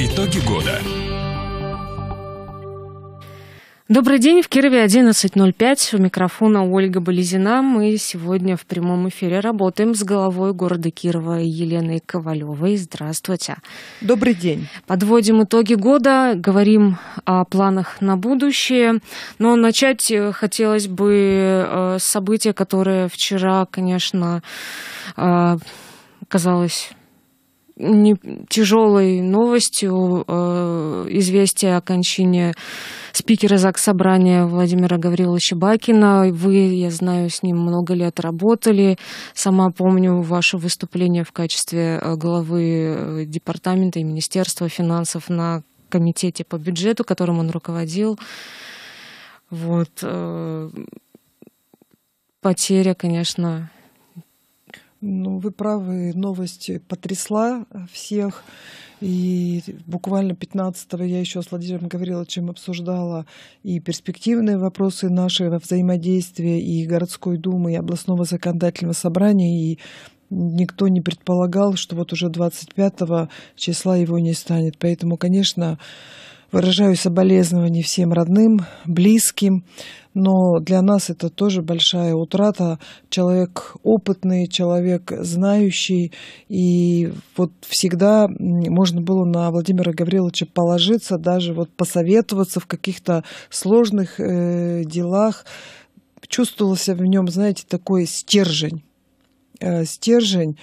Итоги года. Добрый день, в Кирове 11.05, у микрофона Ольга Болезина. Мы сегодня в прямом эфире работаем с головой города Кирова Еленой Ковалевой. Здравствуйте. Добрый день. Подводим итоги года, говорим о планах на будущее. Но начать э, хотелось бы э, с события, которое вчера, конечно, э, казалось не, тяжелой новостью э, известие о кончине спикера ЗАГС Собрания Владимира Гавриловича Бакина. Вы, я знаю, с ним много лет работали. Сама помню ваше выступление в качестве э, главы э, департамента и Министерства финансов на комитете по бюджету, которым он руководил. Вот. Э, потеря, конечно, ну, вы правы, новость потрясла э, всех. И буквально 15-го я еще с Владимиром говорила, чем обсуждала и перспективные вопросы нашего взаимодействия и городской думы, и областного законодательного собрания, и никто не предполагал, что вот уже 25 го числа его не станет. Поэтому, конечно, выражаю соболезнования всем родным, близким но для нас это тоже большая утрата. Человек опытный, человек знающий, и вот всегда можно было на Владимира Гавриловича положиться, даже вот посоветоваться в каких-то сложных э, делах. Чувствовался в нем, знаете, такой стержень. Э, стержень,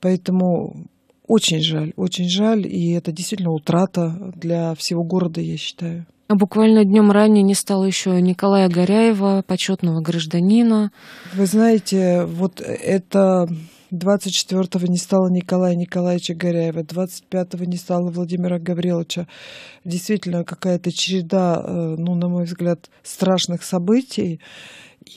поэтому очень жаль, очень жаль, и это действительно утрата для всего города, я считаю. А буквально днем ранее не стало еще Николая Горяева, почетного гражданина. Вы знаете, вот это 24-го не стало Николая Николаевича Горяева, 25-го не стало Владимира Гавриловича. Действительно, какая-то череда, э, ну, на мой взгляд, страшных событий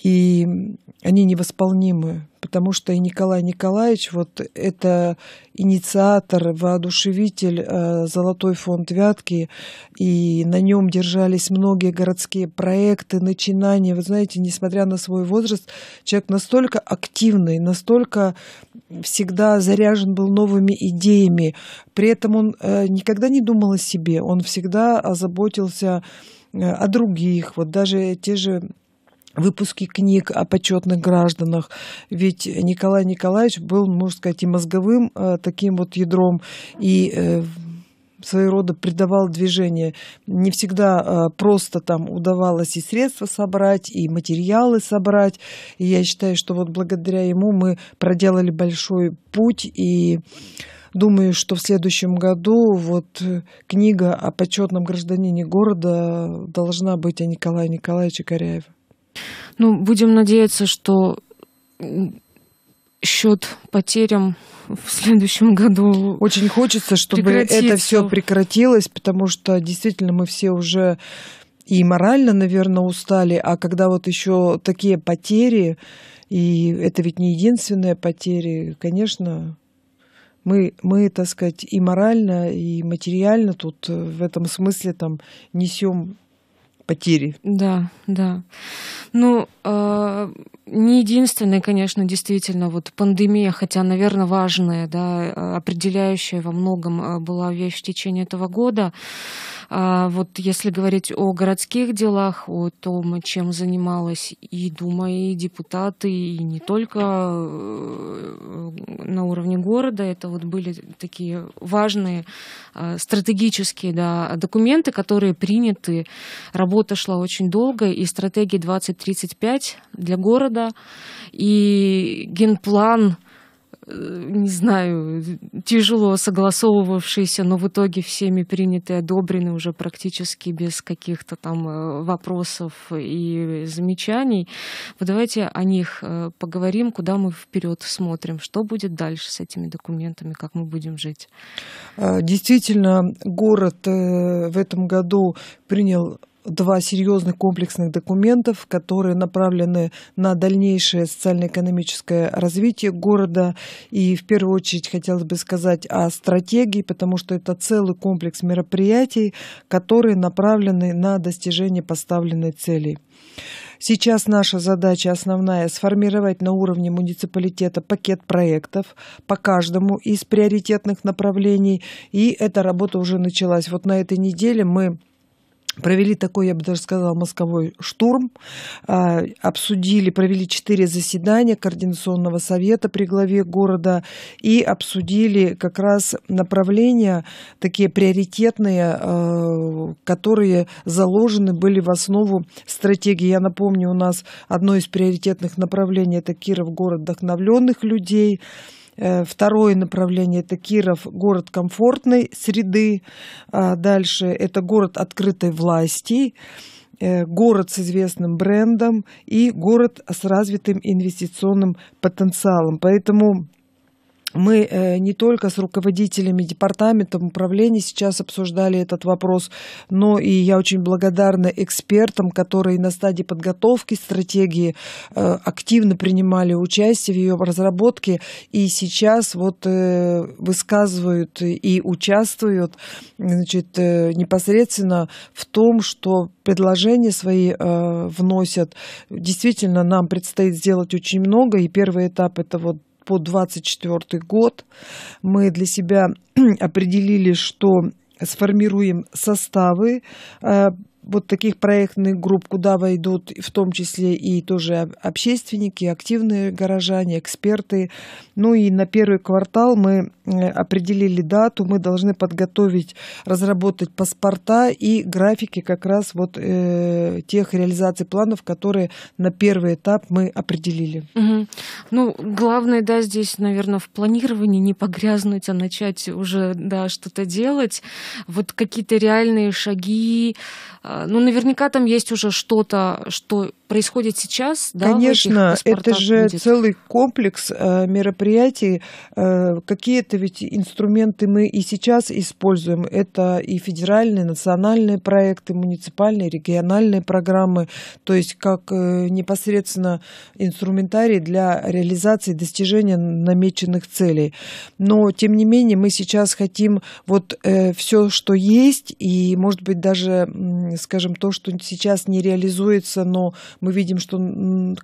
и они невосполнимы, потому что и Николай Николаевич, вот это инициатор, воодушевитель э, «Золотой фонд Вятки», и на нем держались многие городские проекты, начинания. Вы знаете, несмотря на свой возраст, человек настолько активный, настолько всегда заряжен был новыми идеями. При этом он э, никогда не думал о себе, он всегда озаботился э, о других. Вот даже те же выпуски книг о почетных гражданах. Ведь Николай Николаевич был, можно сказать, и мозговым э, таким вот ядром, и э, своего рода придавал движение. Не всегда а, просто там удавалось и средства собрать, и материалы собрать. И я считаю, что вот благодаря ему мы проделали большой путь и думаю, что в следующем году вот книга о почетном гражданине города должна быть о Николае Николаевиче Коряеве. Ну, будем надеяться, что счет потерям в следующем году. Очень хочется, чтобы это все прекратилось, потому что действительно мы все уже и морально, наверное, устали, а когда вот еще такие потери, и это ведь не единственные потери, конечно, мы, мы, так сказать, и морально, и материально тут э, в этом смысле там несем потери. Да, да. Ну, э, не единственная, конечно, действительно, вот пандемия, хотя, наверное, важная, да, определяющая во многом э, была вещь в течение этого года. А, вот если говорить о городских делах, о том, чем занималась и Дума, и депутаты, и не только э, на уровне города, это вот были такие важные э, стратегические да, документы, которые приняты. Работа шла очень долго, и стратегия 2035 для города года, и генплан э, не знаю, тяжело согласовывавшиеся, но в итоге всеми приняты, и одобрены уже практически без каких-то там э, вопросов и замечаний. Вот давайте о них э, поговорим, куда мы вперед смотрим, что будет дальше с этими документами, как мы будем жить. А, действительно, город в этом году принял два серьезных комплексных документов, которые направлены на дальнейшее социально-экономическое развитие города. И в первую очередь хотелось бы сказать о стратегии, потому что это целый комплекс мероприятий, которые направлены на достижение поставленной цели. Сейчас наша задача основная – сформировать на уровне муниципалитета пакет проектов по каждому из приоритетных направлений. И эта работа уже началась. Вот на этой неделе мы провели такой, я бы даже сказала, мозговой штурм, а, обсудили, провели четыре заседания Координационного совета при главе города и обсудили как раз направления, такие приоритетные, а, которые заложены были в основу стратегии. Я напомню, у нас одно из приоритетных направлений – это Киров, город вдохновленных людей – Э, второе направление – это Киров, город комфортной среды. А дальше – это город открытой власти э, город с известным брендом и город с развитым инвестиционным потенциалом. Поэтому мы э, не только с руководителями департаментов управления сейчас обсуждали этот вопрос, но и я очень благодарна экспертам, которые на стадии подготовки стратегии э, активно принимали участие в ее разработке и сейчас вот э, высказывают и участвуют значит, непосредственно в том, что предложения свои вносят. Действительно, нам предстоит сделать очень много, и первый этап это вот по 2024 год мы для себя определили, что сформируем составы э, вот таких проектных групп, куда войдут в том числе и тоже общественники, активные горожане, эксперты. Ну и на первый квартал мы э, определили дату, мы должны подготовить, разработать паспорта и графики как раз вот э, тех реализаций планов, которые на первый этап мы определили. Угу. Ну, главное, да, здесь, наверное, в планировании не погрязнуть, а начать уже, да, что-то делать. Вот какие-то реальные шаги, э, а, ну, наверняка там есть уже что-то, что происходит сейчас? Да, Конечно, это же будет? целый комплекс э, мероприятий. Э, какие-то ведь инструменты мы и сейчас используем. Это и федеральные, национальные проекты, муниципальные, региональные программы. То есть как э, непосредственно инструментарий для реализации достижения намеченных целей. Но, тем не менее, мы сейчас хотим вот все, что есть, и, может быть, даже, скажем, то, что сейчас не реализуется, но мы видим, что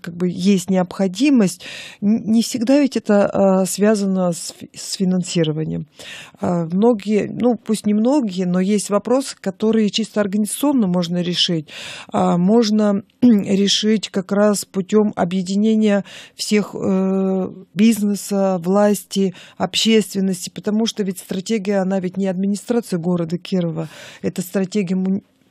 как бы есть необходимость. Не всегда ведь это а, связано с, финансированием. А, многие, ну пусть не многие, но есть вопросы, которые чисто организационно можно решить. А, можно решить как раз путем объединения всех э, бизнеса, власти, общественности, потому что ведь стратегия, она ведь не администрация города Кирова, это стратегия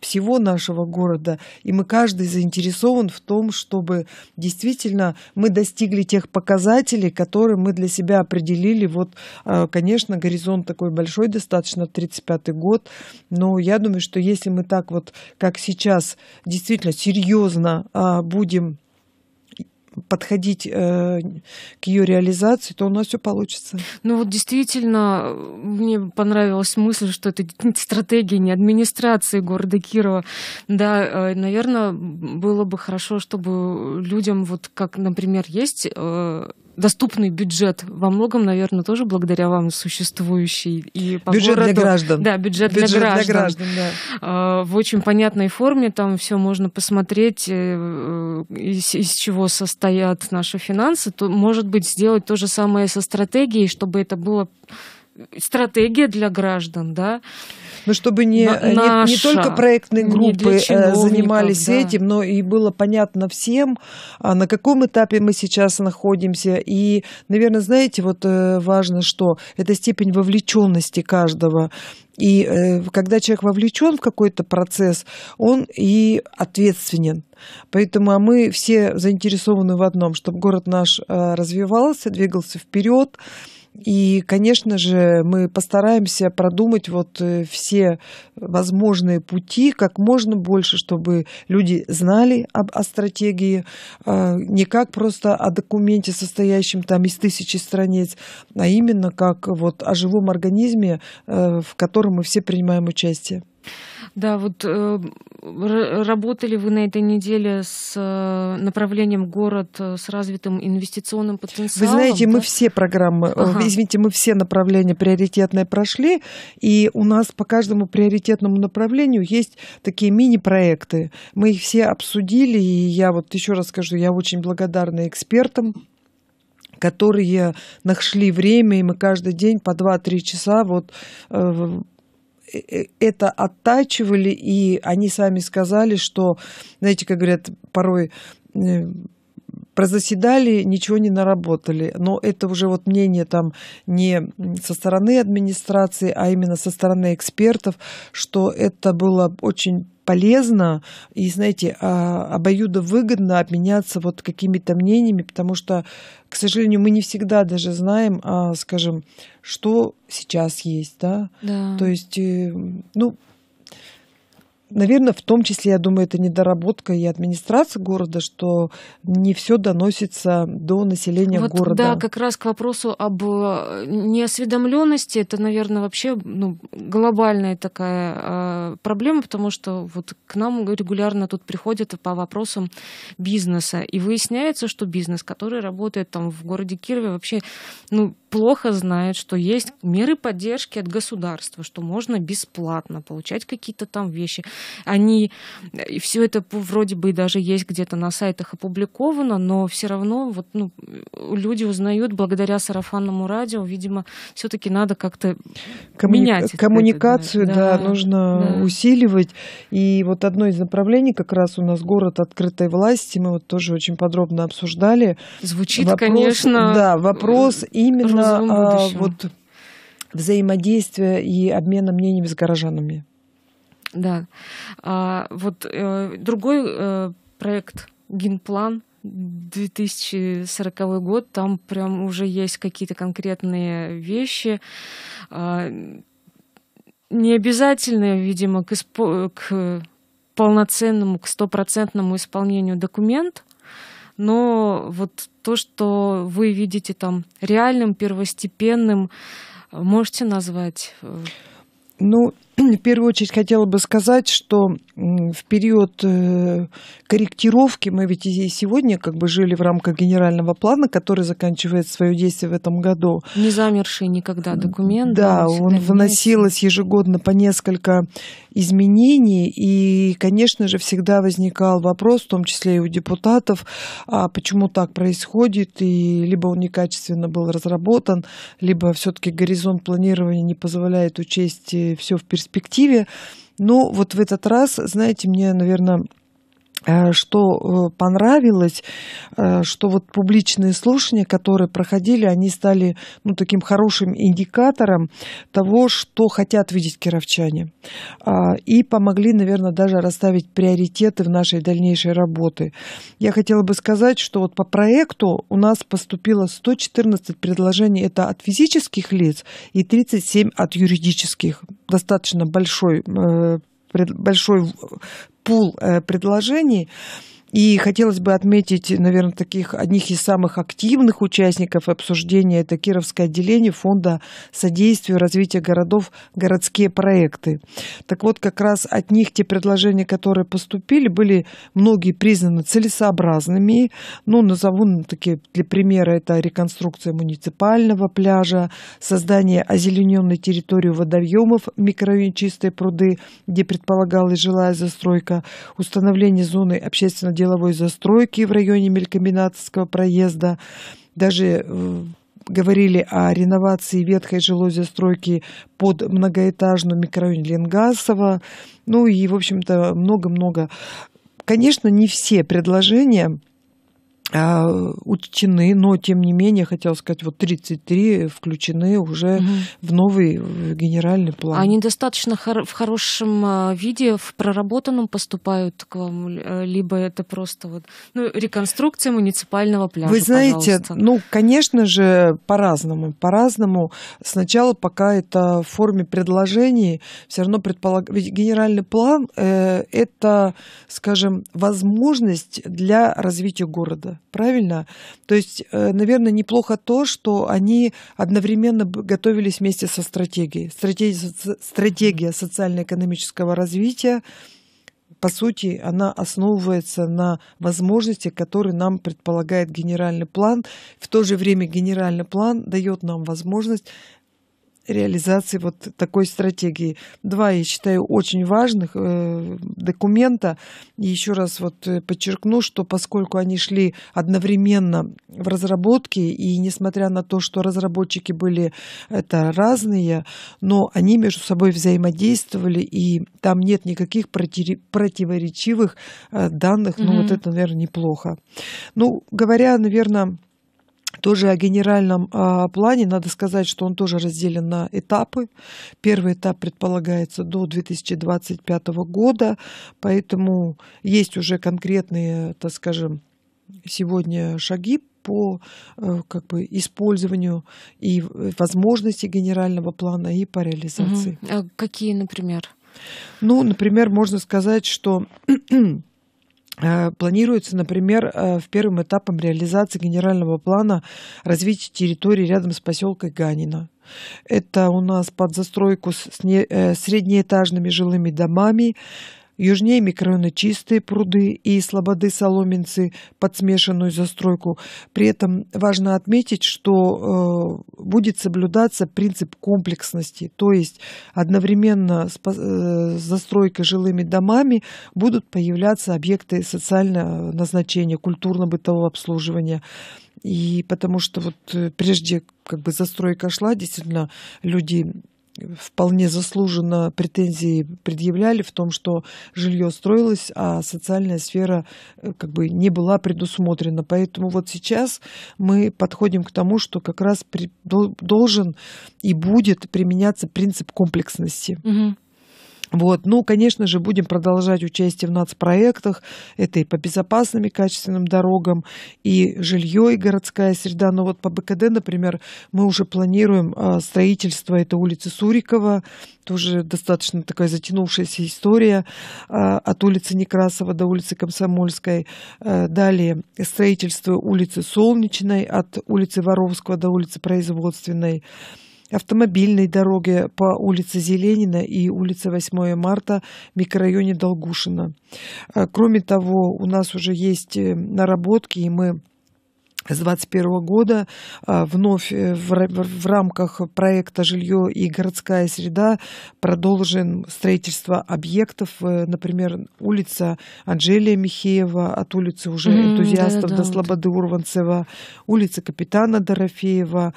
всего нашего города. И мы каждый заинтересован в том, чтобы действительно мы достигли тех показателей, которые мы для себя определили. Вот, а, конечно, горизонт такой большой, достаточно 35 год, но я думаю, что если мы так вот, как сейчас, действительно серьезно а, будем подходить э, к ее реализации, то у нас все получится. Ну вот действительно, мне понравилась мысль, что это стратегия не администрации города Кирова. Да, э, наверное, было бы хорошо, чтобы людям, вот как, например, есть э, доступный бюджет во многом, наверное, тоже благодаря вам существующий. И по бюджет городу, для граждан. Да, бюджет, бюджет для граждан. Для граждан да. Э, в очень понятной форме там все можно посмотреть, э, э, из, из чего состоят наши финансы. То, может быть, сделать то же самое со стратегией, чтобы это было стратегия для граждан, да, ну чтобы не, э, не, не только проектные группы э, не занимались да. этим, но и было понятно всем, а, на каком этапе мы сейчас находимся. И, наверное, знаете, вот э, важно, что это степень вовлеченности каждого. И э, когда человек вовлечен в какой-то процесс, он и ответственен. Поэтому а мы все заинтересованы в одном, чтобы город наш э, развивался, двигался вперед. Э, и, конечно же, мы постараемся продумать вот э, все возможные пути как можно больше, чтобы люди знали об, о стратегии, а, не как просто о документе, состоящем там из тысячи страниц, а именно как вот о живом организме, э, в котором мы все принимаем участие. Да, вот э, работали вы на этой неделе с э, направлением город с развитым инвестиционным потенциалом. Вы знаете, да? мы все программы, э, ага. извините, мы все направления приоритетные прошли, и у нас по каждому приоритетному направлению есть такие мини-проекты. Мы их все обсудили, и я вот еще раз скажу, я очень благодарна экспертам которые нашли время, и мы каждый день по 2-3 часа вот э, Э, э, это оттачивали, и они сами сказали, что, знаете, как говорят, порой э, прозаседали, ничего не наработали. Но это уже вот мнение там не со стороны администрации, а именно со стороны экспертов, что это было очень полезно и, знаете, а, обоюдо выгодно обменяться вот какими-то мнениями, потому что, к сожалению, мы не всегда даже знаем, а, скажем, что сейчас есть, да? да. То есть, э, ну, Наверное, в том числе, я думаю, это недоработка и администрации города, что не все доносится до населения вот, города. Да, как раз к вопросу об э, неосведомленности, это, наверное, вообще ну, глобальная такая э, проблема, потому что вот к нам регулярно тут приходят по вопросам бизнеса, и выясняется, что бизнес, который работает там в городе Кирове, вообще ну, плохо знает, что есть меры поддержки от государства, что можно бесплатно получать какие-то там вещи они все это вроде бы даже есть где-то на сайтах опубликовано, но все равно вот, ну, люди узнают благодаря сарафанному радио, видимо, все-таки надо как-то Коммуни... менять. Коммуникацию, это, да, да, нужно да. усиливать. И вот одно из направлений как раз у нас город открытой власти, мы вот тоже очень подробно обсуждали. Звучит, вопрос, конечно. Да, вопрос э, именно а, вот взаимодействия и обмена мнениями с горожанами. Да. А, вот э, другой э, проект Генплан 2040 год, там прям уже есть какие-то конкретные вещи. А, не обязательно, видимо, к, испо- к полноценному, к стопроцентному исполнению документ, но вот то, что вы видите там реальным, первостепенным, можете назвать? Э, ну, в первую очередь хотела бы сказать, что в период э, корректировки мы ведь и сегодня как бы жили в рамках генерального плана, который заканчивает свое действие в этом году. Не замерший никогда документ. Да, он, он выносилось ежегодно по несколько изменений, и, конечно же, всегда возникал вопрос, в том числе и у депутатов, а почему так происходит, и либо он некачественно был разработан, либо все-таки горизонт планирования не позволяет учесть э, все в перспективе перспективе. Но вот в этот раз, знаете, мне, наверное, Э, что э, понравилось, э, что вот публичные слушания, которые проходили, они стали ну, таким хорошим индикатором того, что хотят видеть кировчане. А, и помогли, наверное, даже расставить приоритеты в нашей дальнейшей работе. Я хотела бы сказать, что вот по проекту у нас поступило 114 предложений. Это от физических лиц и 37 от юридических. Достаточно большой большой пул э, предложений, и хотелось бы отметить, наверное, таких одних из самых активных участников обсуждения это Кировское отделение Фонда содействия развития городов «Городские проекты». Так вот, как раз от них те предложения, которые поступили, были многие признаны целесообразными. Ну, назову ну, такие для примера, это реконструкция муниципального пляжа, создание озелененной территории водоемов в микрорайоне Чистые пруды, где предполагалась жилая застройка, установление зоны общественного деловой застройки в районе Мелькомбинатского проезда. Даже э, говорили о реновации ветхой жилой застройки под многоэтажную микрорайон Ленгасова. Ну и, в общем-то, много-много. Конечно, не все предложения а, учтены, но тем не менее, хотел сказать, вот 33 включены уже угу. в новый генеральный план. Они достаточно хор- в хорошем а, виде, в проработанном поступают к вам, э, либо это просто вот, ну, реконструкция муниципального пляжа. Вы знаете, пожалуйста. ну, конечно же, по-разному. По-разному. Сначала, пока это в форме предложений, все равно предполагается, ведь генеральный план э, это, скажем, возможность для развития города правильно? То есть, э, наверное, неплохо то, что они одновременно готовились вместе со стратегией. Стратегия, стратегия социально-экономического развития, по сути, она основывается на возможности, которые нам предполагает генеральный план. В то же время генеральный план дает нам возможность реализации вот такой стратегии. Два, я считаю, очень важных э, документа. И еще раз вот э, подчеркну, что поскольку они шли одновременно в разработке, и несмотря на то, что разработчики были это разные, но они между собой взаимодействовали, и там нет никаких против... противоречивых э, данных. Mm-hmm. Ну, вот это, наверное, неплохо. Ну, говоря, наверное, тоже о генеральном а, плане надо сказать, что он тоже разделен на этапы. Первый этап предполагается до 2025 года, поэтому есть уже конкретные, так скажем, сегодня шаги по э, как бы, использованию и возможности генерального плана и по реализации. Угу. А какие, например? Ну, например, можно сказать, что Э, планируется, например, э, в первым этапом реализации генерального плана развития территории рядом с поселкой Ганина. Это у нас под застройку с э, среднеэтажными жилыми домами, Южнее микрорайона Чистые пруды и Слободы-Соломенцы под смешанную застройку. При этом важно отметить, что э, будет соблюдаться принцип комплексности, то есть одновременно с э, застройкой жилыми домами будут появляться объекты социального назначения, культурно-бытового обслуживания. И потому что вот э, прежде как бы застройка шла, действительно люди вполне заслуженно претензии предъявляли в том, что жилье строилось, а социальная сфера э, как бы не была предусмотрена. Поэтому вот сейчас мы подходим к тому, что как раз при, должен и будет применяться принцип комплексности. Угу. Вот. Ну, конечно же, будем продолжать участие в нацпроектах. Это и по безопасным и качественным дорогам, и жилье, и городская среда. Но вот по БКД, например, мы уже планируем а, строительство этой улицы Сурикова. Тоже достаточно такая затянувшаяся история а, от улицы Некрасова до улицы Комсомольской. А, далее строительство улицы Солнечной от улицы Воровского до улицы Производственной автомобильной дороге по улице Зеленина и улице 8 марта в микрорайоне Долгушина. Э, кроме того, у нас уже есть э, наработки, и мы с 2021 года э, вновь в рамках проекта «Жилье и городская среда» продолжен строительство объектов. Например, улица Анжелия Михеева, от улицы уже энтузиастов mm, да, да, до Слободы Урванцева, улица Капитана Дорофеева,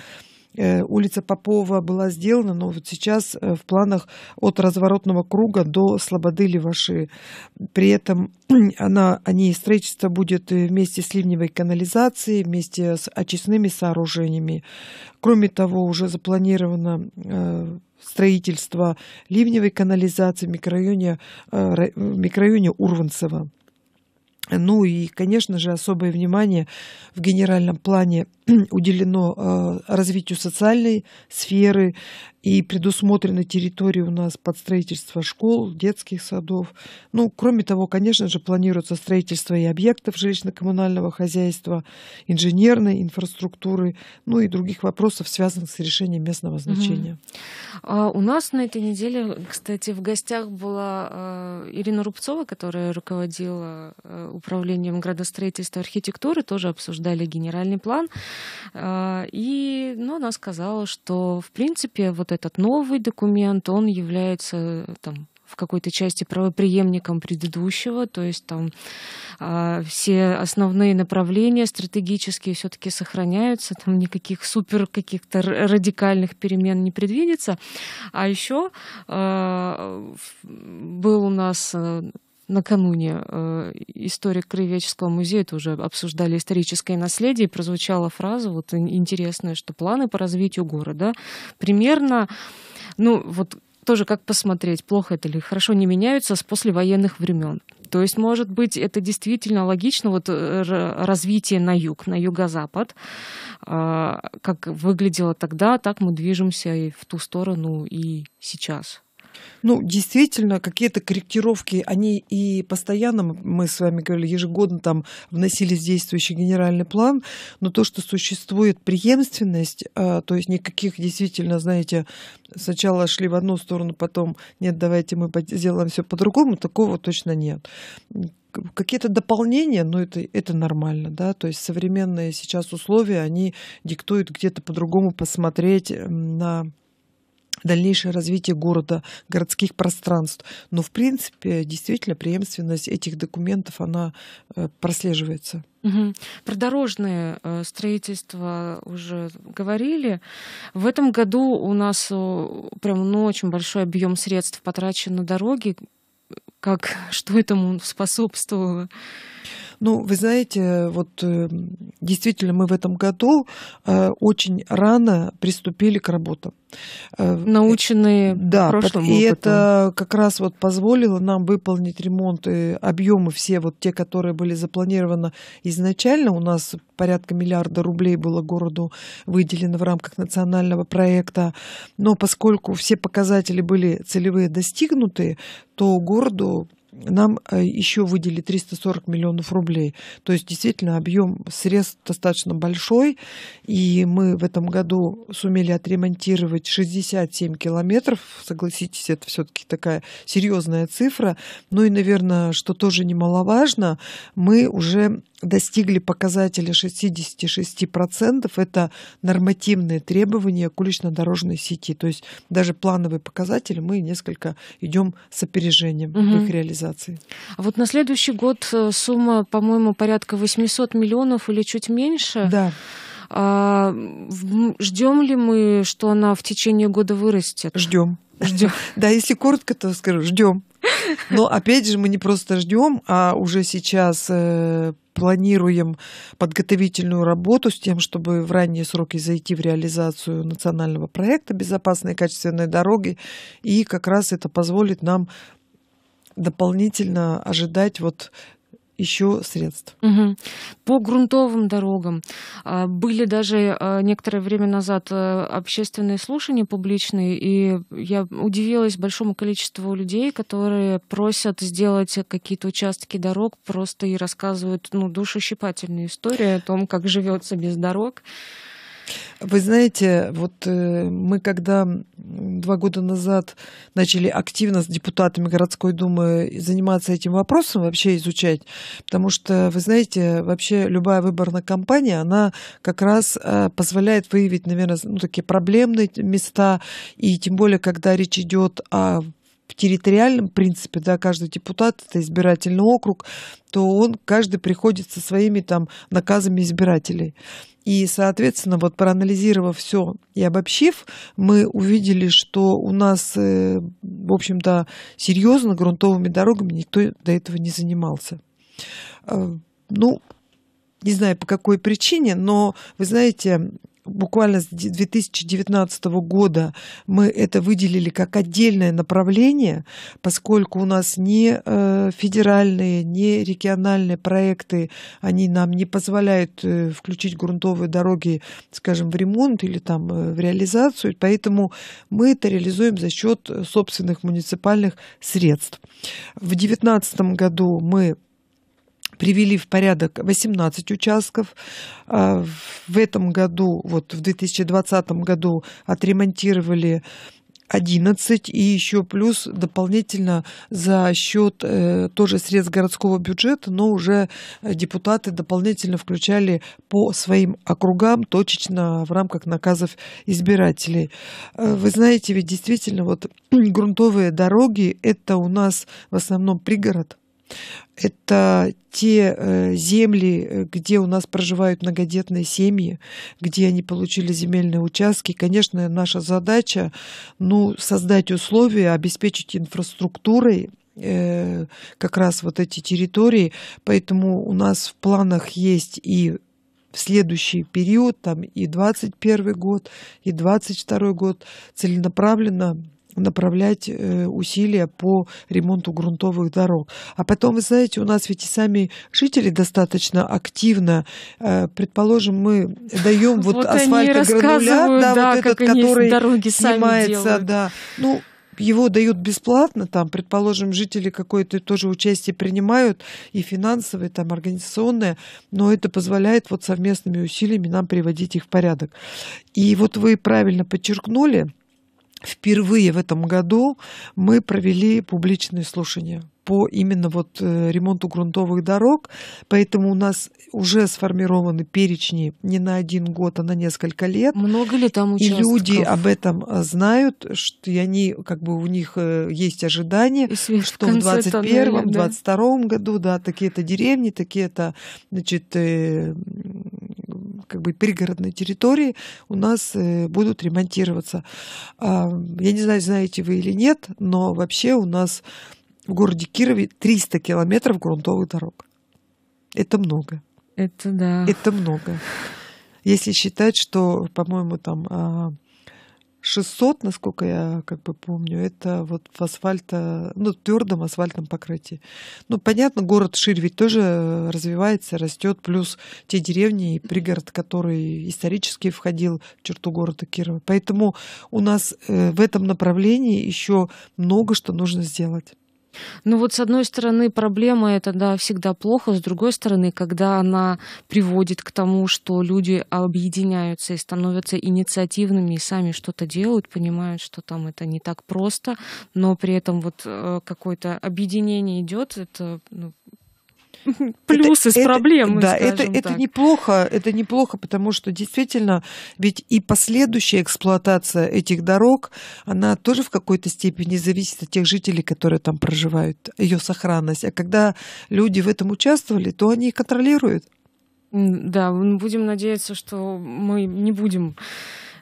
Э, улица Попова была сделана, но вот сейчас э, в планах от разворотного круга до Слободы Леваши. При этом она, они строительство будет э, вместе с ливневой канализацией, вместе с очистными сооружениями. Кроме того, уже запланировано строительство ливневой канализации в микрорайоне, в микрорайоне Урванцева. Ну и, конечно же, особое внимание в генеральном плане уделено э, развитию социальной сферы и предусмотрены территории у нас под строительство школ, детских садов. Ну, кроме того, конечно же, планируется строительство и объектов жилищно-коммунального хозяйства, инженерной инфраструктуры, ну и других вопросов, связанных с решением местного значения. А у нас на этой неделе, кстати, в гостях была э, Ирина Рубцова, которая руководила э, управлением градостроительства и архитектуры, тоже обсуждали генеральный план. А, и ну, она сказала, что, в принципе, вот этот новый документ, он является там, в какой-то части правоприемником предыдущего, то есть там э, все основные направления стратегические все-таки сохраняются, там никаких супер каких-то радикальных перемен не предвидится. А еще э, а, был у нас э, накануне э, историк Краеведческого музея это уже обсуждали историческое наследие, и прозвучала фраза вот интересная, что планы по развитию города примерно, ну вот тоже как посмотреть, плохо это или хорошо, не меняются с послевоенных времен. То есть, может быть, это действительно логично, вот э, развитие на юг, на юго-запад, а, как выглядело тогда, так мы движемся и в ту сторону и сейчас. Ну, действительно, какие-то корректировки, они и постоянно, мы с вами говорили, ежегодно там вносились в действующий генеральный план, но то, что существует преемственность, а, то есть никаких действительно, знаете, сначала шли в одну сторону, потом нет, давайте мы сделаем все по-другому, такого точно нет какие-то дополнения, но ну, это, это нормально, да, то есть современные сейчас условия, они диктуют где-то по-другому посмотреть на дальнейшее развитие города, городских пространств. Но, в принципе, действительно, преемственность этих документов, она э, прослеживается. Угу. Про дорожное э, строительство уже говорили. В этом году у нас э, прям ну, очень большой объем средств потрачен на дороги. Как, что этому способствовало? Ну, вы знаете, вот э, действительно мы в этом году э, очень рано приступили к работам. Э, Наученные да, прошлым и это как раз вот позволило нам выполнить ремонты, объемы все вот те, которые были запланированы изначально. У нас порядка миллиарда рублей было городу выделено в рамках национального проекта. Но поскольку все показатели были целевые достигнуты, то городу нам э, еще выделили 340 миллионов рублей. То есть действительно объем средств достаточно большой, и мы в этом году сумели отремонтировать 67 километров. Согласитесь, это все-таки такая серьезная цифра. Ну и, наверное, что тоже немаловажно, мы уже достигли показателя 66%. Это нормативные требования к улично-дорожной сети. То есть даже плановые показатели мы несколько идем с опережением угу. в их реализации. А вот на следующий год э, сумма, по-моему, порядка 800 миллионов или чуть меньше. Да. А, ждем ли мы, что она в течение года вырастет? Ждем. Ждем. Да, если коротко, то скажу, ждем. Но опять же, мы не просто ждем, а уже сейчас э, планируем подготовительную работу с тем, чтобы в ранние сроки зайти в реализацию национального проекта «Безопасные и качественные дороги». И как раз это позволит нам дополнительно ожидать вот еще средств. Угу. По грунтовым дорогам а, были даже а, некоторое время назад а, общественные слушания публичные, и я удивилась большому количеству людей, которые просят сделать какие-то участки дорог просто и рассказывают ну, душещипательную истории о том, как живется без дорог. Вы знаете, вот э, мы когда два года назад начали активно с депутатами городской думы заниматься этим вопросом, вообще изучать, потому что, вы знаете, вообще любая выборная кампания, она как раз э, позволяет выявить, наверное, ну, такие проблемные места, и тем более, когда речь идет о в территориальном принципе, да, каждый депутат это избирательный округ, то он каждый приходит со своими там наказами избирателей. И, соответственно, вот проанализировав все и обобщив, мы увидели, что у нас, э, в общем-то, серьезно грунтовыми дорогами никто до этого не занимался. Э, ну, не знаю по какой причине, но, вы знаете, буквально с 2019 года мы это выделили как отдельное направление, поскольку у нас не э, федеральные, не региональные проекты, они нам не позволяют э, включить грунтовые дороги, скажем, в ремонт или там э, в реализацию, поэтому мы это реализуем за счет собственных муниципальных средств. В 2019 году мы привели в порядок 18 участков. А, в этом году, вот в 2020 году отремонтировали 11 и еще плюс дополнительно за счет э, тоже средств городского бюджета, но уже депутаты дополнительно включали по своим округам точечно в рамках наказов избирателей. Э, вы знаете, ведь действительно вот грунтовые дороги это у нас в основном пригород это те э, земли, э, где у нас проживают многодетные семьи, где они получили земельные участки. Конечно, наша задача ну, создать условия, обеспечить инфраструктурой э, как раз вот эти территории. Поэтому у нас в планах есть и в следующий период, там и 21 год, и 22 год целенаправленно направлять э, усилия по ремонту грунтовых дорог. А потом, вы знаете, у нас ведь и сами жители достаточно активно, э, предположим, мы даем вот, вот асфальтогранулят, да, да, вот этот, который дороги снимается, да, ну, его дают бесплатно, там, предположим, жители какое-то тоже участие принимают, и финансовое, там, организационное, но это позволяет вот совместными усилиями нам приводить их в порядок. И вот вы правильно подчеркнули, впервые в этом году мы провели публичные слушания по именно вот э, ремонту грунтовых дорог, поэтому у нас уже сформированы перечни не на один год, а на несколько лет. Много ли там участков? И люди об этом э, знают, что они, как бы у них э, есть ожидания, что в 21-м, да? 22 году, да, такие-то деревни, такие-то, значит, как бы пригородной территории у нас э, будут ремонтироваться. А, я не знаю, знаете вы или нет, но вообще у нас в городе Кирове 300 километров грунтовых дорог. Это много. Это да. Это много. Если считать, что, по-моему, там а, 600, насколько я как бы помню, это вот в асфальта, ну, твердом асфальтном покрытии. Ну, понятно, город шире ведь тоже развивается, растет, плюс те деревни и пригород, который исторически входил в черту города Кирова. Поэтому у нас э, в этом направлении еще много что нужно сделать. Ну вот с одной стороны проблема это да всегда плохо, с другой стороны, когда она приводит к тому, что люди объединяются и становятся инициативными и сами что-то делают, понимают, что там это не так просто, но при этом вот э, какое-то объединение идет, это ну, Плюсы это, из это, проблемы. Да, это, так. это неплохо, это неплохо, потому что действительно, ведь и последующая эксплуатация этих дорог, она тоже в какой-то степени зависит от тех жителей, которые там проживают, ее сохранность. А когда люди в этом участвовали, то они контролируют. Да, будем надеяться, что мы не будем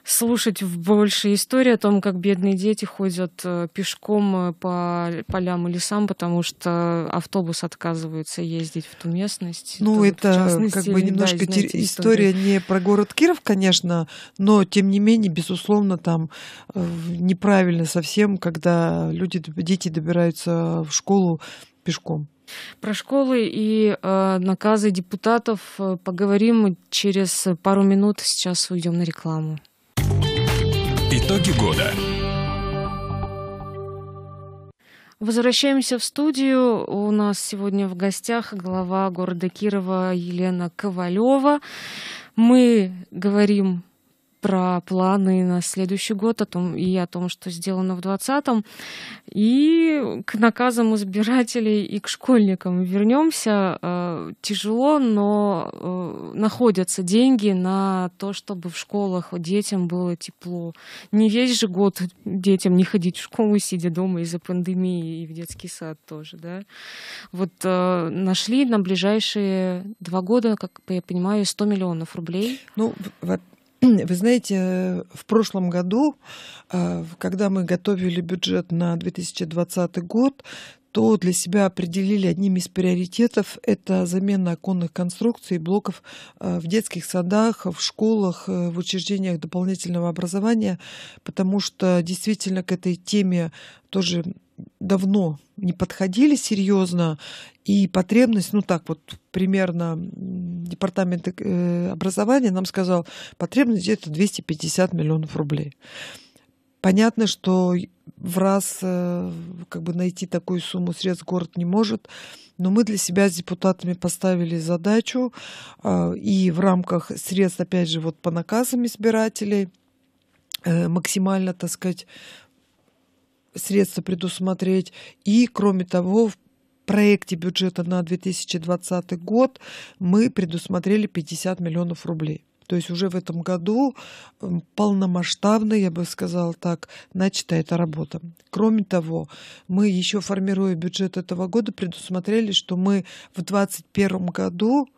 слушать больше истории о том, как бедные дети ходят э, пешком э, по полям и лесам, потому что автобус отказывается ездить в ту местность. Ну, Тут, это как бы немножко да, знаете, история не про город Киров, конечно, но тем не менее, безусловно, там э, неправильно совсем, когда люди, дети добираются в школу пешком. Про школы и э, наказы депутатов поговорим через пару минут. Сейчас уйдем на рекламу. Итоги года. Возвращаемся в студию. У нас сегодня в гостях глава города Кирова Елена Ковалева. Мы говорим про планы на следующий год о том, и о том, что сделано в 2020, и к наказам избирателей и к школьникам вернемся. Э, тяжело, но э, находятся деньги на то, чтобы в школах детям было тепло. Не весь же год детям не ходить в школу, сидя дома из-за пандемии, и в детский сад тоже, да. Вот э, нашли на ближайшие два года, как я понимаю, 100 миллионов рублей. Ну, вот. Вы знаете, в прошлом году, а, когда мы готовили бюджет на 2020 год, то для себя определили одним из приоритетов это замена оконных конструкций и блоков а, в детских садах, в школах, э, в учреждениях дополнительного образования, потому что действительно к этой теме тоже давно не подходили серьезно, и потребность, ну так вот примерно департамент э, образования нам сказал, потребность где-то 250 миллионов рублей. Понятно, что в раз э, как бы найти такую сумму средств город не может, но мы для себя с депутатами поставили задачу э, и в рамках средств, опять же, вот по наказам избирателей максимально, так сказать, средства предусмотреть. И, кроме того, в проекте бюджета на 2020 год мы предусмотрели 50 миллионов рублей. То есть уже в этом году полномасштабно, я бы сказала так, начата эта работа. Кроме того, мы еще, формируя бюджет этого года, предусмотрели, что мы в 2021 году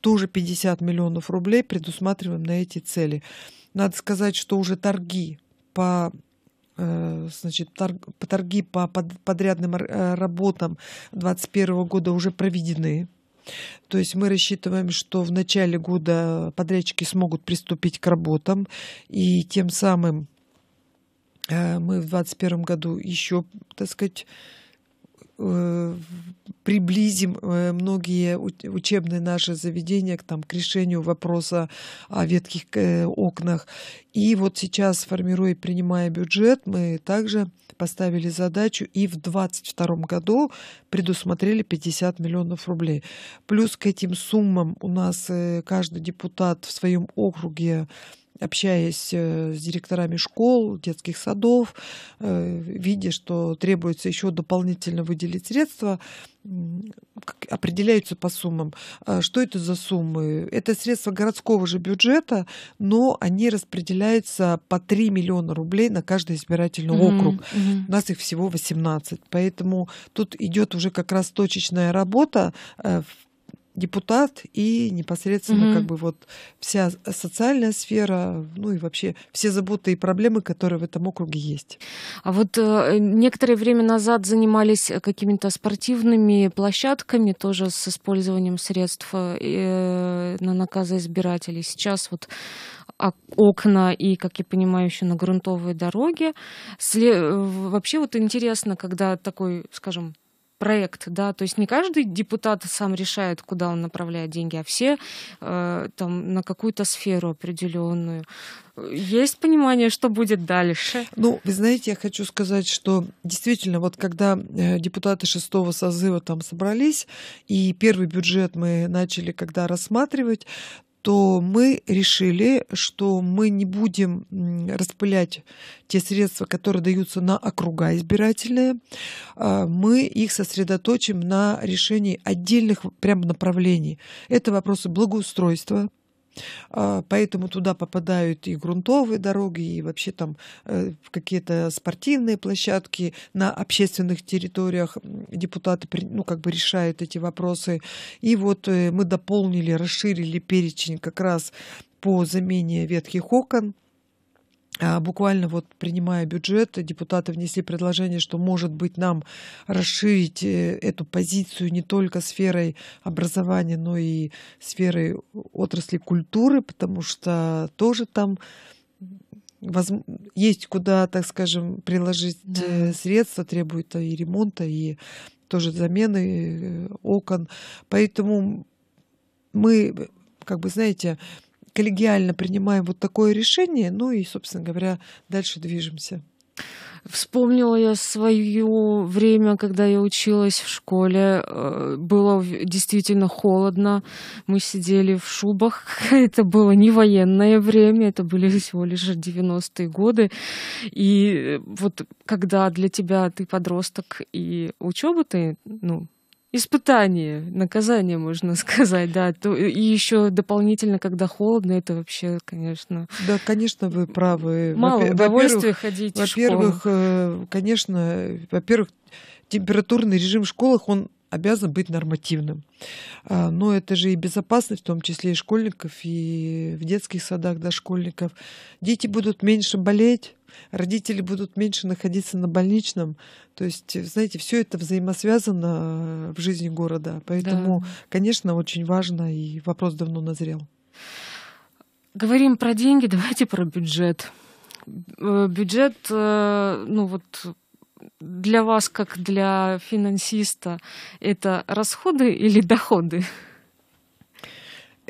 тоже 50 миллионов рублей предусматриваем на эти цели. Надо сказать, что уже торги по Э, значит, торги по подрядным э, работам 2021 года уже проведены. То есть мы рассчитываем, что в начале года подрядчики смогут приступить к работам, и тем самым э, мы в 2021 году еще, так сказать, Э, приблизим э, многие учебные наши заведения к, там, к решению вопроса о ветких э, окнах. И вот сейчас, формируя и принимая бюджет, мы также поставили задачу и в 2022 году предусмотрели 50 миллионов рублей. Плюс к этим суммам у нас каждый депутат в своем округе общаясь э, с директорами школ, детских садов, э, видя, что требуется еще дополнительно выделить средства, определяются по суммам. А что это за суммы? Это средства городского же бюджета, но они распределяются по 3 миллиона рублей на каждый избирательный mm-hmm. округ. Mm-hmm. У нас их всего 18. Поэтому тут идет уже как раз точечная работа э, в депутат и непосредственно mm-hmm. как бы вот вся социальная сфера, ну и вообще все заботы и проблемы, которые в этом округе есть. А вот э, некоторое время назад занимались какими-то спортивными площадками тоже с использованием средств э, э на наказы избирателей. Сейчас вот а, окна и, как я понимаю, еще на грунтовые дороги. Сле... Э, вообще вот интересно, когда такой, скажем, проект, да, то есть не каждый депутат сам решает, куда он направляет деньги, а все э, там на какую-то сферу определенную. Есть понимание, что будет дальше? Ну, вы знаете, я хочу сказать, что действительно, вот когда э, депутаты шестого созыва там собрались, и первый бюджет мы начали когда рассматривать, то мы решили, что мы не будем распылять те средства, которые даются на округа избирательные. А, мы их сосредоточим на решении отдельных прям направлений. Это вопросы благоустройства, а, поэтому туда попадают и грунтовые дороги, и вообще там э, какие-то спортивные площадки на общественных территориях. Депутаты ну, как бы решают эти вопросы. И вот э, мы дополнили, расширили перечень как раз по замене ветхих окон а, буквально вот принимая бюджет, депутаты внесли предложение, что может быть нам расширить э, эту позицию не только сферой образования, но и сферой отрасли культуры, потому что тоже там есть куда, так скажем, приложить да. Э, средства, требует и ремонта, и тоже замены э, окон. Поэтому мы, как бы, знаете, коллегиально принимаем вот такое решение, ну и, собственно говоря, дальше движемся. Вспомнила я свое время, когда я училась в школе. Э, было действительно холодно. Мы сидели в шубах. Это было не военное время, это были всего лишь 90-е годы. И э, вот когда для тебя ты подросток и учеба ты, ну, испытание, наказание, можно сказать, да. То, и еще дополнительно, когда холодно, это вообще, конечно. Да, конечно, вы правы. Мало во- удовольствия ходить. Во-первых, э, конечно, во-первых, температурный режим в школах он обязан быть нормативным. А, но это же и безопасность, в том числе и школьников, и в детских садах дошкольников. Дети будут меньше болеть родители будут меньше находиться на больничном. То есть, знаете, все это взаимосвязано э, в жизни города. Поэтому, да. конечно, очень важно, и вопрос давно назрел. Говорим про деньги, давайте про бюджет. Э, бюджет, э, ну вот для вас, как для финансиста, это расходы или доходы?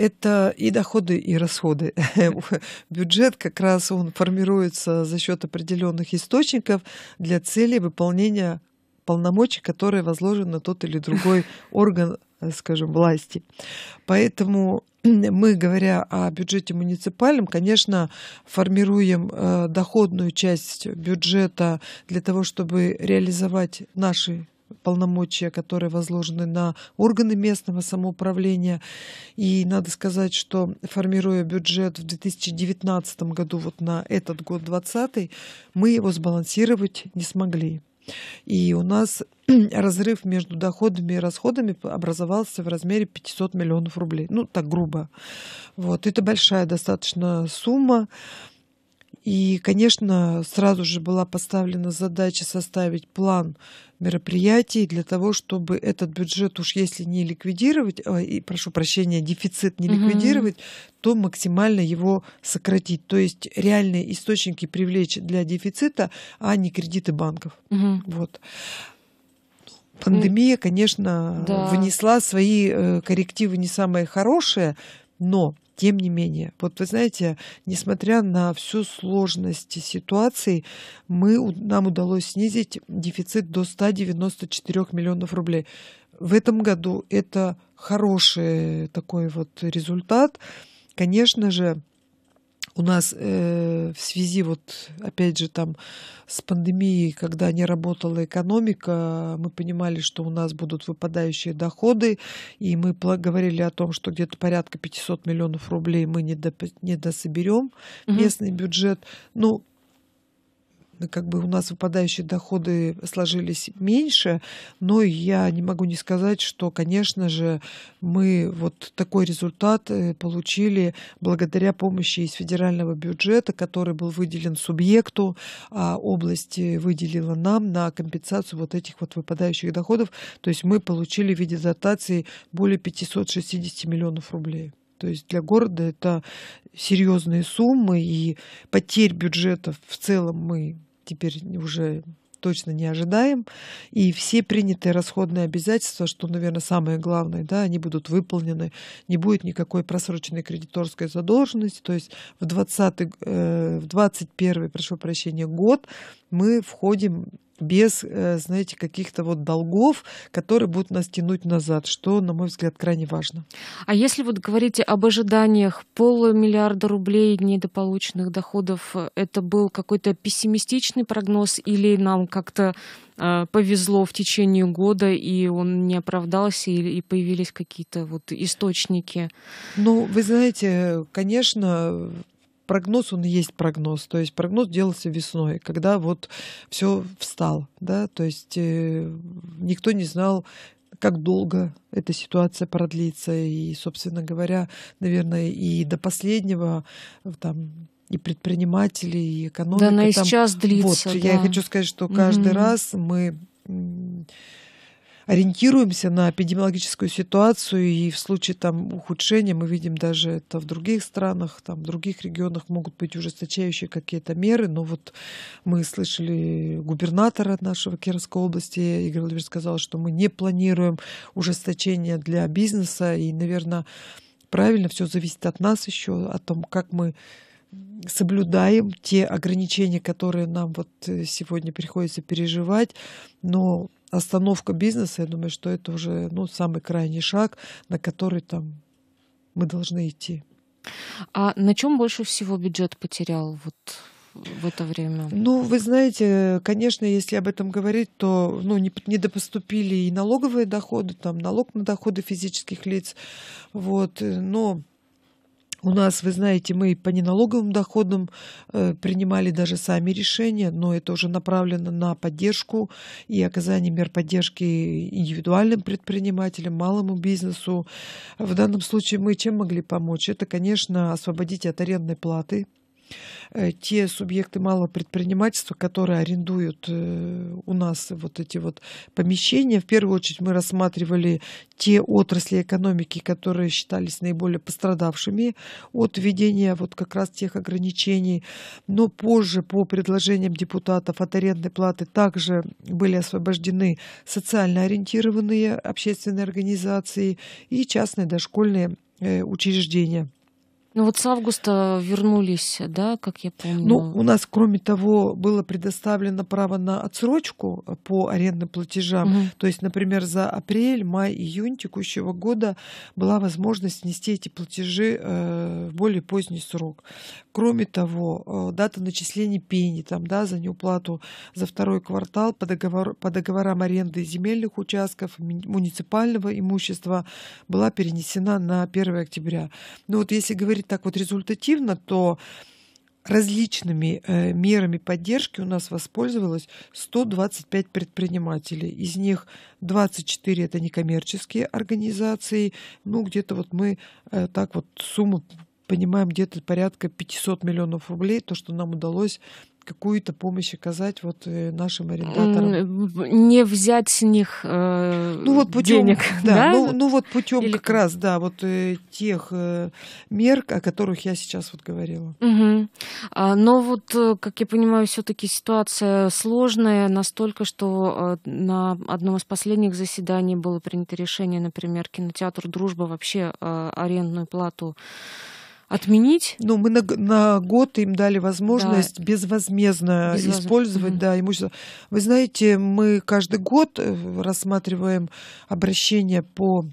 это и доходы, и расходы. Бюджет как раз он формируется за счет определенных источников для цели выполнения полномочий, которые возложены на тот или другой орган, скажем, власти. Поэтому мы, говоря о бюджете муниципальном, конечно, формируем э, доходную часть бюджета для того, чтобы реализовать наши полномочия, которые возложены на органы местного самоуправления. И надо сказать, что формируя бюджет в 2019 году, вот на этот год 2020, мы его сбалансировать не смогли. И у нас разрыв между доходами и расходами образовался в размере 500 миллионов рублей. Ну, так грубо. Вот. Это большая достаточно сумма. И, конечно, сразу же была поставлена задача составить план мероприятий для того, чтобы этот бюджет, уж если не ликвидировать, а, и, прошу прощения, дефицит не ликвидировать, угу. то максимально его сократить. То есть реальные источники привлечь для дефицита, а не кредиты банков. Угу. Вот. Ну, Пандемия, конечно, да. внесла свои э, коррективы не самые хорошие, но тем не менее, вот вы знаете, несмотря на всю сложность ситуации, мы, нам удалось снизить дефицит до 194 миллионов рублей. В этом году это хороший такой вот результат. Конечно же, у нас э, в связи, вот опять же, там с пандемией, когда не работала экономика, мы понимали, что у нас будут выпадающие доходы, и мы говорили о том, что где-то порядка 500 миллионов рублей мы не, до, не дособерем угу. местный бюджет. Ну, как бы у нас выпадающие доходы сложились меньше, но я не могу не сказать, что, конечно же, мы вот такой результат э, получили благодаря помощи из федерального бюджета, который был выделен субъекту, а область выделила нам на компенсацию вот этих вот выпадающих доходов. То есть мы получили в виде дотации более 560 миллионов рублей. То есть для города это серьезные суммы, и потерь бюджета в целом мы теперь уже точно не ожидаем. И все принятые расходные обязательства, что, наверное, самое главное, да, они будут выполнены. Не будет никакой просроченной кредиторской задолженности. То есть в 20 э, в 21 прошу прощения, год мы входим без, э, знаете, каких-то вот долгов, которые будут нас тянуть назад, что, на мой взгляд, крайне важно. А если вот говорите об ожиданиях полумиллиарда рублей недополученных доходов, это был какой-то пессимистичный прогноз или нам как-то э, повезло в течение года и он не оправдался и, и появились какие-то вот источники? Ну, вы знаете, конечно, прогноз, он и есть прогноз. То есть прогноз делался весной, когда вот все встал, Да? То есть э, никто не знал, как долго эта ситуация продлится. И, собственно говоря, наверное, и до последнего э, там, и предприниматели, и экономика. Да, она и там, сейчас длится. Вот, да. Я хочу сказать, что каждый угу. раз мы ориентируемся на эпидемиологическую ситуацию, и в случае там ухудшения мы видим даже это в других странах, там в других регионах могут быть ужесточающие какие-то меры, но вот мы слышали губернатора нашего Кировской области, Игорь Владимирович сказал, что мы не планируем ужесточения для бизнеса, и, наверное, правильно, все зависит от нас еще, о том, как мы соблюдаем те ограничения, которые нам вот э, сегодня приходится переживать, но остановка бизнеса, я думаю, что это уже ну, самый крайний шаг, на который там мы должны идти. А на чем больше всего бюджет потерял вот в это время? Ну, вы знаете, конечно, если об этом говорить, то ну, не, допоступили и налоговые доходы, там налог на доходы физических лиц. Вот, э, но у нас, вы знаете, мы по неналоговым доходам э, принимали даже сами решения, но это уже направлено на поддержку и оказание мер поддержки индивидуальным предпринимателям, малому бизнесу. В данном случае мы чем могли помочь? Это, конечно, освободить от арендной платы Э, те субъекты малого предпринимательства, которые арендуют э, у нас вот эти вот помещения. В первую очередь мы рассматривали те отрасли экономики, которые считались наиболее пострадавшими от введения вот как раз тех ограничений. Но позже по предложениям депутатов от арендной платы также были освобождены социально ориентированные общественные организации и частные дошкольные э, учреждения. Ну вот с августа вернулись, да, как я помню. Ну, у нас, кроме того, было предоставлено право на отсрочку э, по арендным платежам. Угу. То есть, например, за апрель, май, июнь текущего года была возможность внести эти платежи э, в более поздний срок. Кроме того, э, дата начисления пени там, да, за неуплату за второй квартал по, договор, по договорам аренды земельных участков, муниципального имущества была перенесена на 1 октября. Но ну, вот если говорить смотреть так вот результативно, то различными э, мерами поддержки у нас воспользовалось 125 предпринимателей. Из них 24 это некоммерческие организации. Ну, где-то вот мы э, так вот сумму понимаем, где-то порядка 500 миллионов рублей, то, что нам удалось какую-то помощь оказать вот э, нашим арендаторам. Не взять с них э, ну, вот путем, денег, да, да? Ну, ну вот путем Или... как раз, да, вот э, тех э, мер, о которых я сейчас вот говорила. Угу. А, но вот, э, как я понимаю, все-таки ситуация сложная настолько, что э, на одном из последних заседаний было принято решение, например, кинотеатр «Дружба» вообще э, арендную плату отменить. Ну, мы на, на год им дали возможность да. безвозмездно, безвозмездно использовать угу. да, имущество. Вы знаете, мы каждый год э, рассматриваем обращение по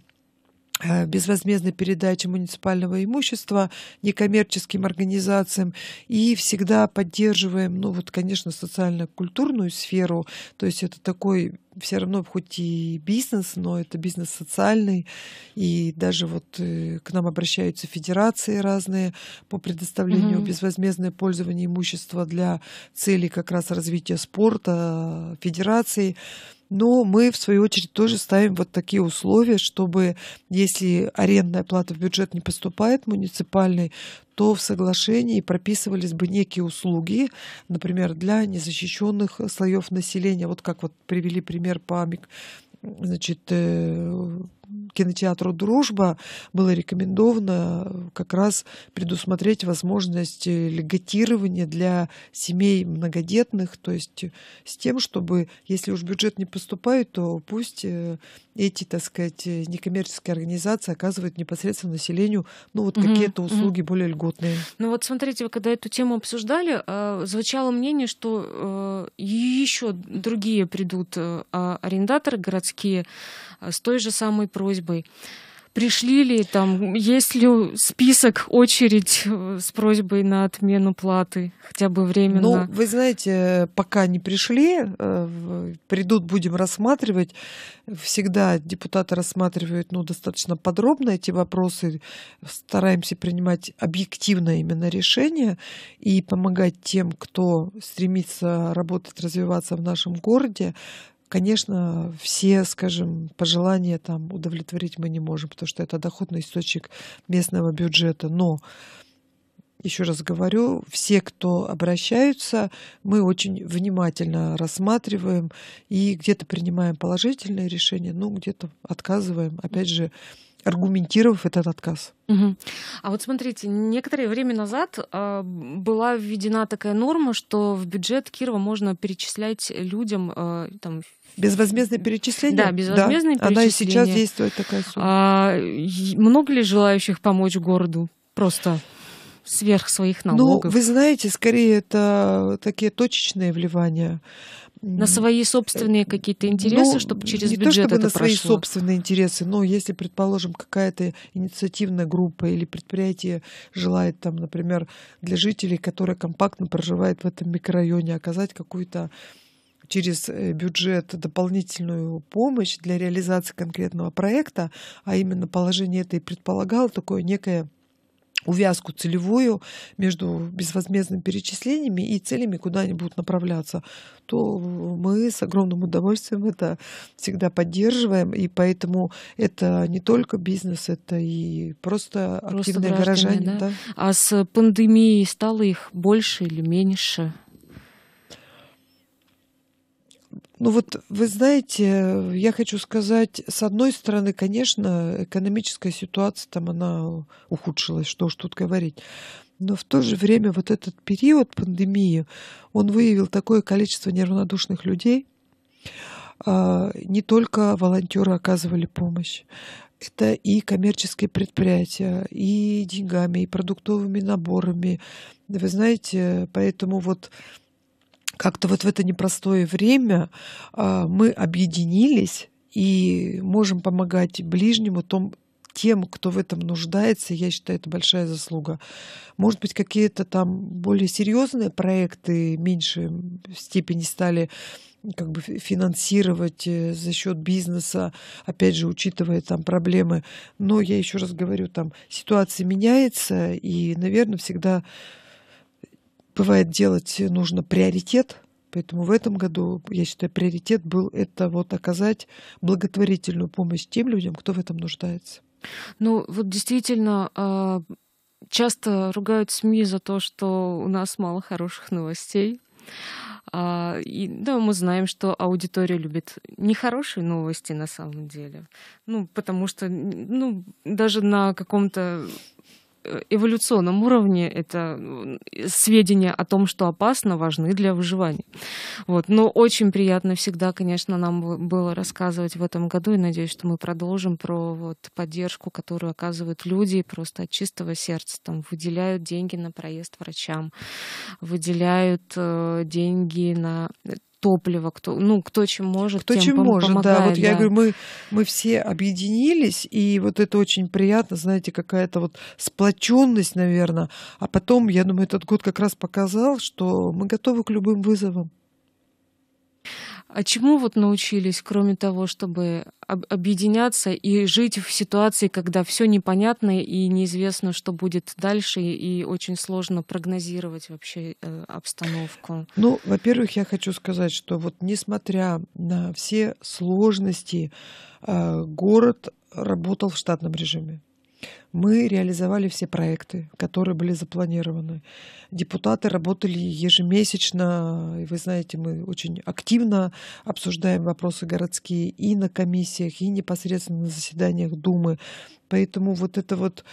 Э, безвозмездной передачи муниципального имущества некоммерческим организациям и всегда поддерживаем, ну вот, конечно, социально-культурную сферу, то есть это такой все равно хоть и бизнес, но это бизнес социальный, и даже вот э, к нам обращаются федерации разные по предоставлению mm-hmm. безвозмездное пользование имущества для целей как раз развития спорта, э, федерации. Но мы, в свою очередь, тоже ставим вот такие условия, чтобы если арендная плата в бюджет не поступает муниципальный, то в соглашении прописывались бы некие услуги, например, для незащищенных слоев населения. Вот как вот привели пример по значит, э, кинотеатру «Дружба» было рекомендовано э, как раз предусмотреть возможность э, льготирования для семей многодетных, то есть э, с тем, чтобы, если уж бюджет не поступает, то пусть эти, так сказать, некоммерческие организации оказывают непосредственно населению ну, вот угу, какие-то услуги угу. более льготные. Ну вот смотрите, вы когда эту тему обсуждали, звучало мнение, что еще другие придут а, арендаторы городские с той же самой просьбой. Пришли ли там, есть ли список, очередь э, с просьбой на отмену платы, хотя бы временно? Ну, вы знаете, пока не пришли, э, придут, будем рассматривать. Всегда депутаты рассматривают ну, достаточно подробно эти вопросы. Стараемся принимать объективное именно решение и помогать тем, кто стремится работать, развиваться в нашем городе, Конечно, все, скажем, пожелания там удовлетворить мы не можем, потому что это доходный источник местного бюджета. Но еще раз говорю, все, кто обращаются, мы очень внимательно рассматриваем и где-то принимаем положительные решения, ну, где-то отказываем. Опять же, аргументировав этот отказ. Угу. А вот смотрите, некоторое время назад э, была введена такая норма, что в бюджет Кирова можно перечислять людям э, там, Безвозмездное перечисление? Да, безвозмездное да. перечисление. Она и сейчас действует такая сумма. А, много ли желающих помочь городу? Просто сверх своих ну, налогов. Ну, вы знаете, скорее это такие точечные вливания. На свои собственные э, какие-то ну, интересы, ну, чтобы через не бюджет то, чтобы это на свои собственные интересы, но если, предположим, какая-то инициативная группа или предприятие желает, там, например, для жителей, которые компактно проживают в этом микрорайоне, оказать какую-то через э, бюджет дополнительную помощь для реализации конкретного проекта, а именно положение это и предполагало такое некое увязку целевую между безвозмездными перечислениями и целями, куда они будут направляться, то мы с огромным удовольствием это всегда поддерживаем. И поэтому это не только бизнес, это и просто, просто активные граждане. Да? Да? А с пандемией стало их больше или меньше? Ну вот, вы знаете, я хочу сказать, с одной стороны, конечно, экономическая ситуация там, она ухудшилась, что уж тут говорить. Но в то же время вот этот период пандемии, он выявил такое количество неравнодушных людей. А, не только волонтеры оказывали помощь. Это и коммерческие предприятия, и деньгами, и продуктовыми наборами. Вы знаете, поэтому вот как-то вот в это непростое время а, мы объединились и можем помогать ближнему, том, тем, кто в этом нуждается, я считаю, это большая заслуга. Может быть, какие-то там более серьезные проекты меньше в степени стали как бы финансировать э, за счет бизнеса, опять же, учитывая там проблемы. Но я еще раз говорю, там ситуация меняется, и, наверное, всегда бывает делать э, нужно приоритет, поэтому в этом году, я считаю, приоритет был это вот оказать благотворительную помощь тем людям, кто в этом нуждается. Ну, вот действительно, а, часто ругают СМИ за то, что у нас мало хороших новостей. А, и, да, мы знаем, что аудитория любит нехорошие новости на самом деле. Ну, потому что ну, даже на каком-то эволюционном уровне это сведения о том, что опасно, важны для выживания. Вот. Но очень приятно всегда, конечно, нам было рассказывать в этом году, и надеюсь, что мы продолжим про вот, поддержку, которую оказывают люди просто от чистого сердца. Там выделяют деньги на проезд врачам, выделяют э, деньги на топливо, кто, ну, кто чем может, кто тем чем помогает, может, да. Вот да. я говорю, мы, мы все объединились, и вот это очень приятно, знаете, какая-то вот сплоченность, наверное. А потом, я думаю, этот год как раз показал, что мы готовы к любым вызовам. А чему вот научились, кроме того, чтобы об- объединяться и жить в ситуации, когда все непонятно и неизвестно, что будет дальше, и очень сложно прогнозировать вообще э, обстановку? Ну, во-первых, я хочу сказать, что вот несмотря на все сложности, э, город работал в штатном режиме. Мы реализовали все проекты, которые были запланированы. Депутаты работали ежемесячно, и вы знаете, мы очень активно обсуждаем вопросы городские и на комиссиях, и непосредственно на заседаниях Думы. Поэтому вот это вот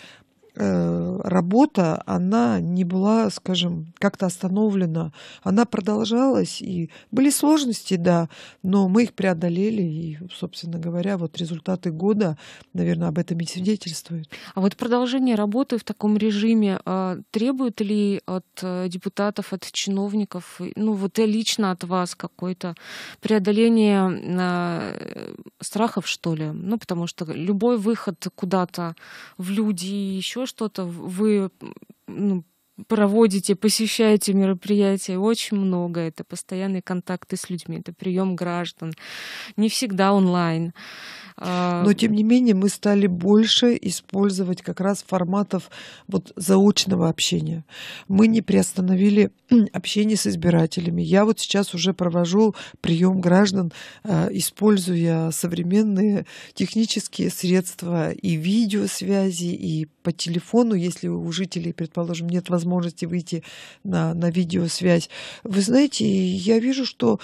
Э, работа, она не была, скажем, как-то остановлена. Она продолжалась, и были сложности, да, но мы их преодолели, и, собственно говоря, вот результаты года, наверное, об этом и свидетельствуют. А вот продолжение работы в таком режиме э, требует ли от э, депутатов, от чиновников, ну вот и лично от вас какое-то преодоление страхов, что ли? Ну, потому что любой выход куда-то в люди и еще что-то, вы ну, проводите, посещаете мероприятия, очень много. Это постоянные контакты с людьми, это прием граждан, не всегда онлайн. А, Но, тем не менее, мы стали больше использовать как раз форматов вот заочного общения. Мы не приостановили общение с избирателями. Я вот сейчас уже провожу прием граждан, а, используя современные технические средства и видеосвязи, и по телефону, если у жителей, предположим, нет возможности возможности выйти на, на видеосвязь. Вы знаете, я вижу, что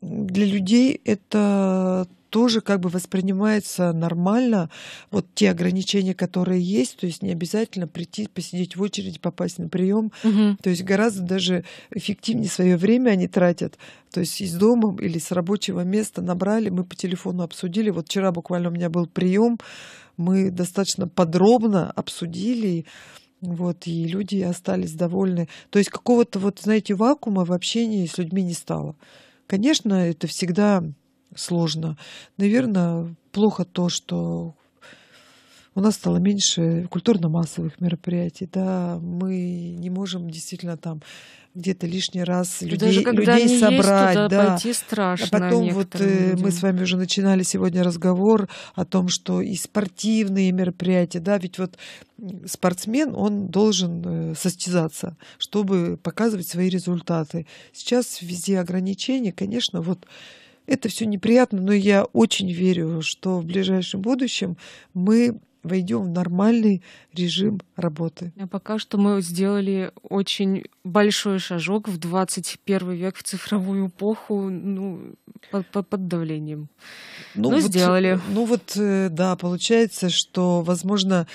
для людей это тоже как бы воспринимается нормально. Вот те ограничения, которые есть, то есть не обязательно прийти, посидеть в очереди, попасть на прием. Угу. То есть гораздо даже эффективнее свое время они тратят. То есть из дома или с рабочего места набрали, мы по телефону обсудили. Вот вчера буквально у меня был прием, мы достаточно подробно обсудили вот, и люди остались довольны. То есть какого-то, вот, знаете, вакуума в общении с людьми не стало. Конечно, это всегда сложно. Наверное, плохо то, что у нас стало меньше культурно-массовых мероприятий, да, мы не можем действительно там где-то лишний раз людей, Даже когда людей собрать. Есть, да. пойти страшно. А потом вот э, людям. мы с вами уже начинали сегодня разговор о том, что и спортивные мероприятия, да, ведь вот спортсмен, он должен э, состязаться, чтобы показывать свои результаты. Сейчас везде ограничения, конечно, вот это все неприятно, но я очень верю, что в ближайшем будущем мы войдем в нормальный режим работы. А пока что мы сделали очень большой шажок в 21 век в цифровую эпоху, ну, под, под, под давлением. Ну, Но ну, вот, сделали. Ну вот, э, да, получается, что, возможно,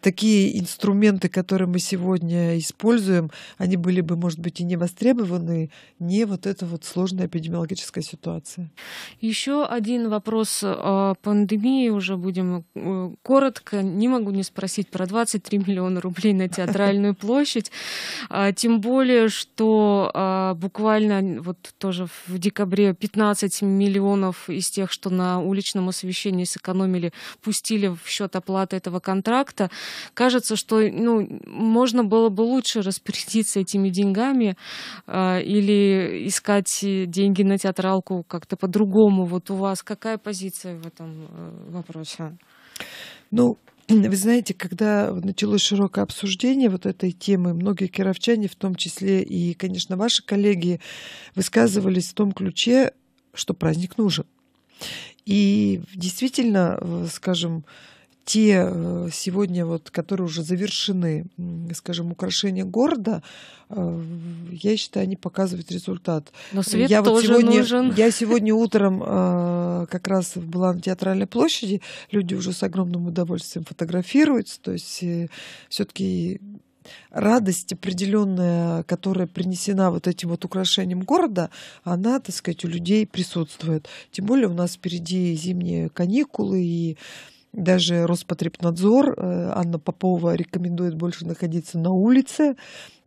такие инструменты, которые мы сегодня используем, они были бы, может быть, и не востребованы, не вот эта вот сложная эпидемиологическая ситуация. Еще один вопрос о пандемии уже будем э, коротко. Не могу не спросить про 23 миллиона рублей на театральную площадь. А, тем более, что а, буквально вот тоже в декабре 15 миллионов из тех, что на уличном освещении сэкономили, пустили в счет оплаты этого контракта кажется, что ну, можно было бы лучше распорядиться этими деньгами э, или искать деньги на театралку как-то по-другому. Вот у вас какая позиция в этом э, вопросе? Ну, вы знаете, когда началось широкое обсуждение вот этой темы, многие кировчане, в том числе и, конечно, ваши коллеги, высказывались в том ключе, что праздник нужен. И действительно, скажем, те э, сегодня, вот, которые уже завершены, скажем, украшения города, э, я считаю, они показывают результат. Но свет я тоже вот сегодня, нужен. Я сегодня утром э, как раз была на театральной площади, люди уже с огромным удовольствием фотографируются, то есть все-таки радость определенная, которая принесена вот этим вот украшением города, она, так сказать, у людей присутствует. Тем более у нас впереди зимние каникулы и даже Роспотребнадзор, э, Анна Попова рекомендует больше находиться на улице.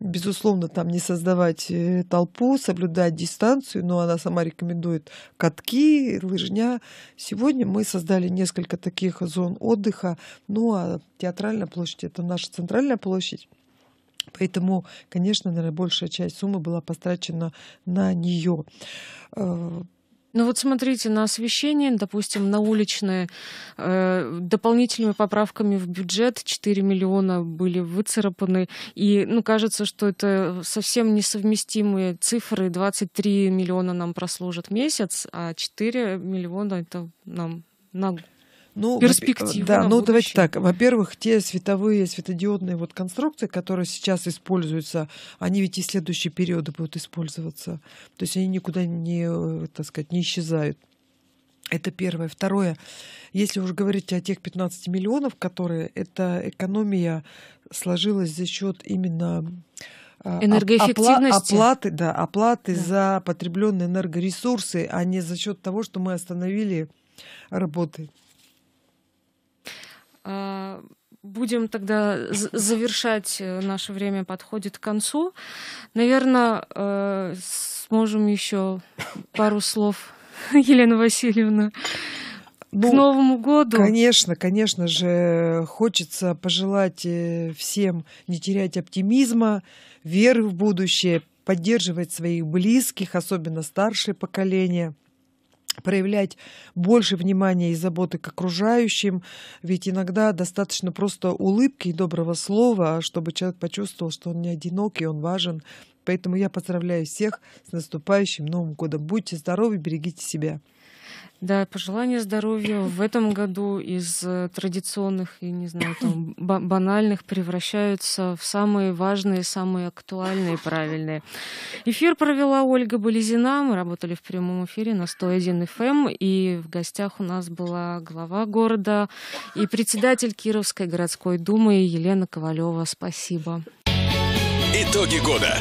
Безусловно, там не создавать э, толпу, соблюдать дистанцию, но она сама рекомендует катки, лыжня. Сегодня мы создали несколько таких зон отдыха. Ну а театральная площадь – это наша центральная площадь. Поэтому, конечно, наверное, большая часть суммы была потрачена на нее. Э, ну вот смотрите, на освещение, допустим, на уличное, э, дополнительными поправками в бюджет 4 миллиона были выцарапаны. И, ну, кажется, что это совсем несовместимые цифры. 23 миллиона нам прослужат месяц, а 4 миллиона это нам на ну, перспективы. Да, ну давайте так. Во-первых, те световые, светодиодные вот конструкции, которые сейчас используются, они ведь и в следующие периоды будут использоваться. То есть они никуда не, э, так сказать, не исчезают. Это первое. Второе, если уж говорить о тех 15 миллионов, которые, эта экономия сложилась за счет именно а, а, энергоэффективности. Оплаты, да, оплаты да. за потребленные энергоресурсы, а не за счет того, что мы остановили работы. А, будем тогда завершать. Э, наше время подходит к концу. Наверное, э, сможем еще пару слов, Елена Васильевна. Ну, к Новому году. Конечно, конечно же, хочется пожелать э, всем не терять оптимизма, веры в будущее, поддерживать своих близких, особенно старшее поколение – проявлять больше внимания и заботы к окружающим, ведь иногда достаточно просто улыбки и доброго слова, чтобы человек почувствовал, что он не одинок и он важен. Поэтому я поздравляю всех с наступающим Новым годом. Будьте здоровы, берегите себя. Да, пожелание здоровья в этом году из э, традиционных и, не знаю, там, банальных превращаются в самые важные, самые актуальные, правильные. Эфир провела Ольга Болезина. Мы работали в прямом эфире на 101 FM. Эм. И в гостях у нас была глава города и председатель Кировской городской думы Елена Ковалева. Спасибо. Итоги года.